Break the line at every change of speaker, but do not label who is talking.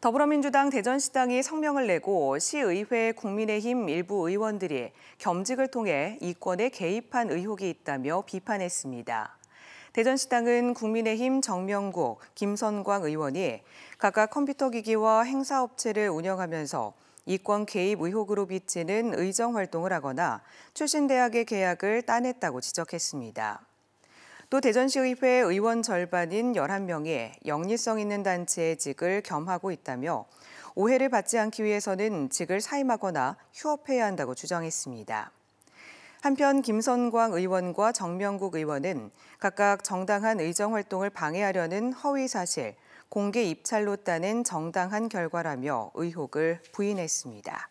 더불어민주당 대전시당이 성명을 내고 시의회 국민의힘 일부 의원들이 겸직을 통해 이권에 개입한 의혹이 있다며 비판했습니다. 대전시당은 국민의힘 정명국, 김선광 의원이 각각 컴퓨터기기와 행사업체를 운영하면서 이권 개입 의혹으로 비치는 의정 활동을 하거나 출신 대학의 계약을 따냈다고 지적했습니다. 또 대전시의회 의원 절반인 11명이 영리성 있는 단체의 직을 겸하고 있다며 오해를 받지 않기 위해서는 직을 사임하거나 휴업해야 한다고 주장했습니다. 한편 김선광 의원과 정명국 의원은 각각 정당한 의정 활동을 방해하려는 허위 사실, 공개 입찰로 따낸 정당한 결과라며 의혹을 부인했습니다.